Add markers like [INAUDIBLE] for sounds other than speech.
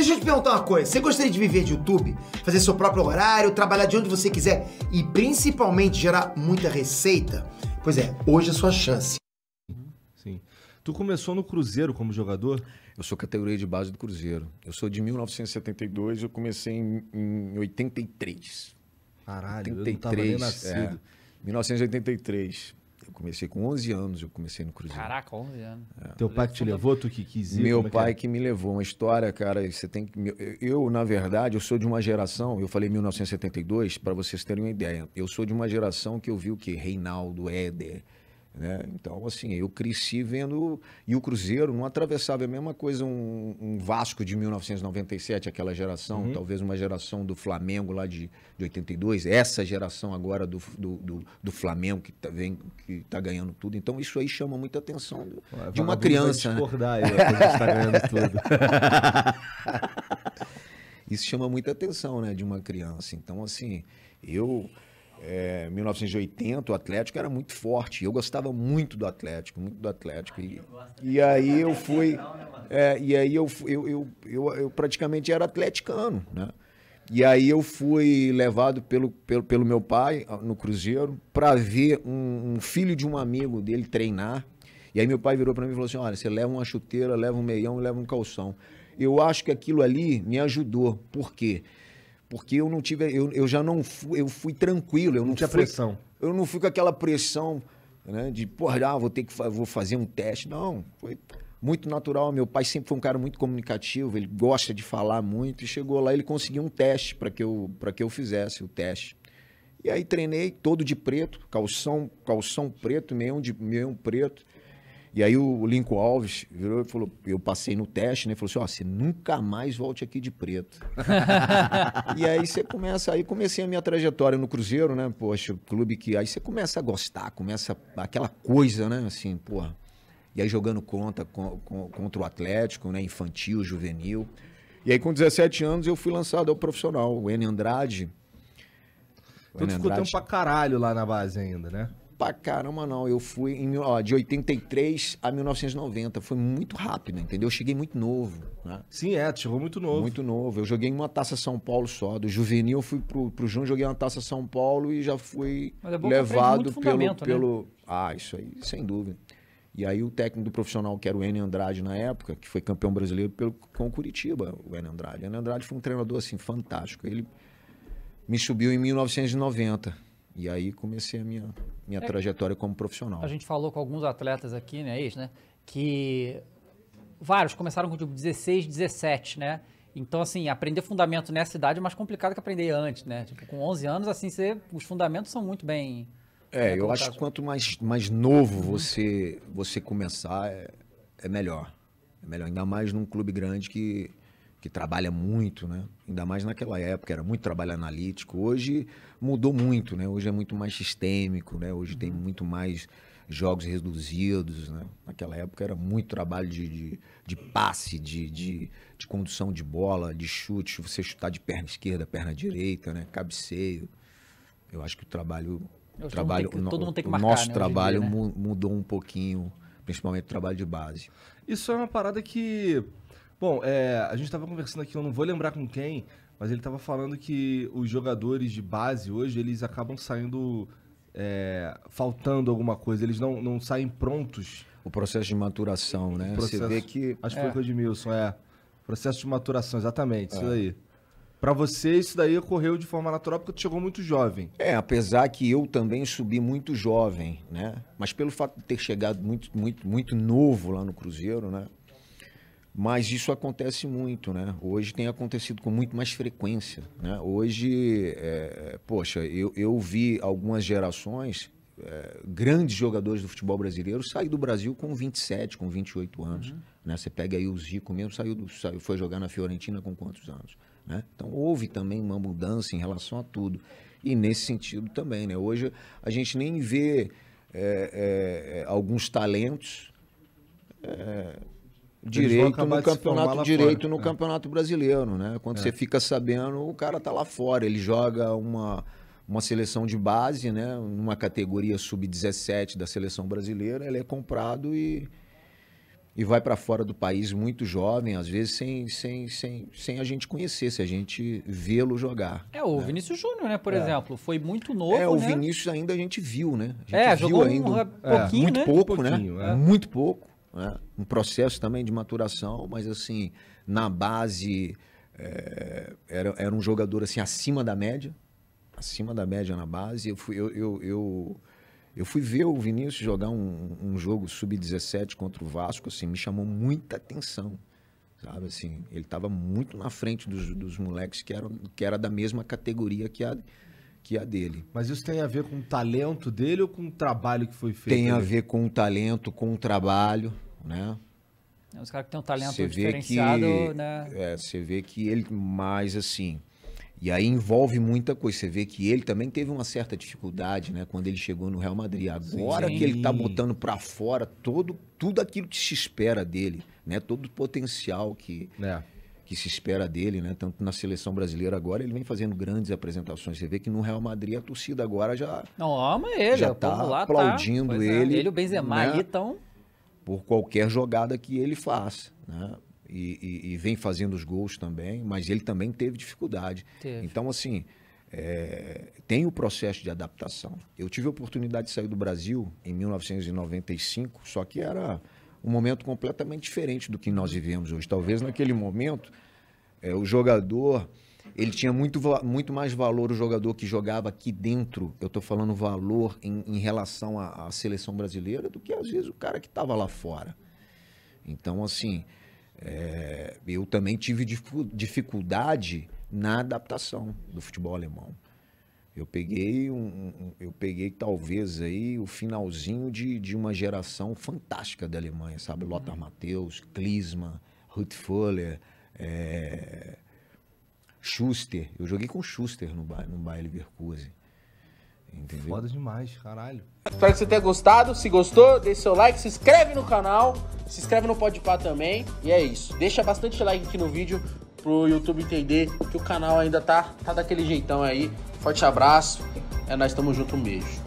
Deixa eu te perguntar uma coisa. Você gostaria de viver de YouTube? Fazer seu próprio horário, trabalhar de onde você quiser e principalmente gerar muita receita? Pois é, hoje é a sua chance. Sim. Tu começou no Cruzeiro como jogador? Eu sou categoria de base do Cruzeiro. Eu sou de 1972, eu comecei em, em 83. Caralho, 83, eu não tava nem nascido. É, 1983 comecei com 11 anos, eu comecei no Cruzeiro. Caraca, 11 anos. É. Teu pai que te levou, tu que quis ir? Meu é pai que, é? que me levou. Uma história, cara, você tem que... Eu, na verdade, eu sou de uma geração, eu falei 1972, para vocês terem uma ideia. Eu sou de uma geração que eu vi o que Reinaldo, Éder... Né? Então, assim, eu cresci vendo. E o Cruzeiro não atravessava é a mesma coisa um, um Vasco de 1997, aquela geração, uhum. talvez uma geração do Flamengo lá de, de 82, essa geração agora do, do, do, do Flamengo que está que tá ganhando tudo. Então, isso aí chama muita atenção do, Ué, de uma criança. Né? discordar né? aí, a gente tá ganhando tudo. [LAUGHS] isso chama muita atenção né, de uma criança. Então, assim, eu. É, 1980, o Atlético era muito forte. Eu gostava muito do Atlético, muito do Atlético. E, e aí eu fui. É, e aí eu, eu, eu, eu, eu praticamente era atleticano, né? E aí eu fui levado pelo, pelo, pelo meu pai no Cruzeiro para ver um, um, filho de um amigo dele treinar. E aí meu pai virou para mim e falou assim: olha, você leva uma chuteira, leva um meião, leva um calção. Eu acho que aquilo ali me ajudou. Por quê? Porque porque eu não tive, eu, eu já não fui, eu fui tranquilo, eu não, não tinha fui, pressão. Eu não fui com aquela pressão, né, de, porra, ah, vou ter que vou fazer um teste. Não, foi muito natural. Meu pai sempre foi um cara muito comunicativo, ele gosta de falar muito e chegou lá, ele conseguiu um teste para que eu para que eu fizesse o teste. E aí treinei todo de preto, calção, calção preto, meião de meião preto. E aí o Lincoln Alves virou e falou: eu passei no teste, né? Falou assim: ó, você nunca mais volte aqui de preto. [LAUGHS] e aí você começa, aí comecei a minha trajetória no Cruzeiro, né? Poxa, clube que. Aí você começa a gostar, começa aquela coisa, né? Assim, porra. E aí jogando contra, contra o Atlético, né? Infantil, juvenil. E aí com 17 anos eu fui lançado ao profissional, o N Andrade. O tu então escutando pra caralho lá na base ainda, né? pra caramba, não. Eu fui em, ó, de 83 a 1990. Foi muito rápido, entendeu? Eu cheguei muito novo. Né? Sim, é, chegou muito novo. Muito novo. Eu joguei uma taça São Paulo só. Do juvenil, eu fui pro, pro Júnior, joguei uma taça São Paulo e já fui é levado pelo, né? pelo. Ah, isso aí, sem dúvida. E aí o técnico do profissional, que era o Ené Andrade na época, que foi campeão brasileiro pelo, com o Curitiba, o Ené Andrade. O Ené Andrade foi um treinador, assim, fantástico. Ele me subiu em 1990. E aí comecei a minha, minha é, trajetória como profissional. A gente falou com alguns atletas aqui, né, ex, né? Que vários começaram com tipo 16, 17, né? Então, assim, aprender fundamento nessa idade é mais complicado que aprender antes, né? Tipo, com 11 anos, assim, você, os fundamentos são muito bem... É, né, eu acho que quanto mais, mais novo uhum. você, você começar, é, é melhor. É melhor, ainda mais num clube grande que que trabalha muito, né? Ainda mais naquela época, era muito trabalho analítico. Hoje mudou muito, né? Hoje é muito mais sistêmico, né? Hoje uhum. tem muito mais jogos reduzidos, né? Naquela época era muito trabalho de, de, de passe, de, de, de, condução de bola, de chute, você chutar de perna esquerda, perna direita, né? Cabeceio. Eu acho que o trabalho... O trabalho que, todo mundo tem que marcar, o nosso né? trabalho dia, né? mudou um pouquinho, principalmente o trabalho de base. Isso é uma parada que Bom, é, a gente estava conversando aqui, eu não vou lembrar com quem, mas ele estava falando que os jogadores de base hoje, eles acabam saindo é, faltando alguma coisa, eles não, não saem prontos. O processo de maturação, né? Processo, Você vê que... Acho que é. foi o Edmilson, é. Processo de maturação, exatamente, isso é. daí. Para você, isso daí ocorreu de forma natural porque tu chegou muito jovem. É, apesar que eu também subi muito jovem, né? Mas pelo fato de ter chegado muito, muito, muito novo lá no Cruzeiro, né? Mas isso acontece muito, né? Hoje tem acontecido com muito mais frequência, né? Hoje, é, poxa, eu, eu vi algumas gerações, é, grandes jogadores do futebol brasileiro, sair do Brasil com 27, com 28 anos, uhum. né? Você pega aí o Zico mesmo, saiu, do, saiu foi jogar na Fiorentina com quantos anos, né? Então houve também uma mudança em relação a tudo. E nesse sentido também, né? Hoje a gente nem vê é, é alguns talentos... É, direito no campeonato direito no é. campeonato brasileiro, né? Quando é. você fica sabendo, o cara tá lá fora, ele joga uma uma seleção de base, né? Numa categoria sub-17 da seleção brasileira, ele é comprado e e vai para fora do país muito jovem, às vezes sem, sem, sem, sem a gente conhecer, se a gente vê-lo jogar. É, o né? Vinícius Júnior, né, por é. exemplo, foi muito novo, É, o né? Vinícius ainda a gente viu, né? A gente é, viu jogou ainda, um pouquinho, é, muito né? pouco, né? É. Muito pouco né? um processo também de maturação, mas assim, na base é, era, era um jogador assim acima da média, acima da média na base. Eu fui, eu, eu, eu, eu fui ver o Vinícius jogar um, um jogo sub-17 contra o Vasco, assim, me chamou muita atenção. Sabe assim, ele estava muito na frente dos, dos moleques que eram que era da mesma categoria que a, que a dele. Mas isso tem a ver com o talento dele ou com o trabalho que foi feito? Tem a ver com o talento, com o trabalho, né? É, os caras que têm um talento cê diferenciado, que, né? É, você vê que ele mais assim. E aí envolve muita coisa. Você vê que ele também teve uma certa dificuldade, né? Quando ele chegou no Real Madrid. Agora Sim. que ele tá botando para fora todo, tudo aquilo que se espera dele, né? Todo o potencial que. É que se espera dele, né? Tanto na seleção brasileira agora, ele vem fazendo grandes apresentações. Você vê que no Real Madrid a torcida agora já. Não, ama ele, já tá lá tá aplaudindo tá. ele. É, ele o Benzema né? Por qualquer jogada que ele faz, né? E, e, e, vem fazendo os gols também, mas ele também teve dificuldade. Teve. Então, assim, é, tem o processo de adaptação. Eu tive a oportunidade de sair do Brasil em 1995, só que era um momento completamente diferente do que nós vivemos hoje. Talvez naquele momento é, o jogador ele tinha muito, muito mais valor o jogador que jogava aqui dentro. Eu estou falando valor em, em relação à, à, seleção brasileira do que às vezes o cara que estava lá fora. Então, assim, é, eu também tive dificuldade na adaptação do futebol alemão. Eu peguei um, eu peguei talvez aí o finalzinho de, de uma geração fantástica da Alemanha, sabe? Uhum. Lothar Matthäus, Klinsmann, Ruth Fuller, é... Schuster. Eu joguei com Schuster no, no Bayer Leverkusen. Entendeu? Foda demais, caralho. Espero que você tenha gostado. Se gostou, deixe seu like, se inscreve no canal, se inscreve no Podpah também. E é isso. Deixa bastante like aqui no vídeo pro YouTube entender que o canal ainda tá, tá daquele jeitão aí. Forte abraço. É nós estamos junto mesmo.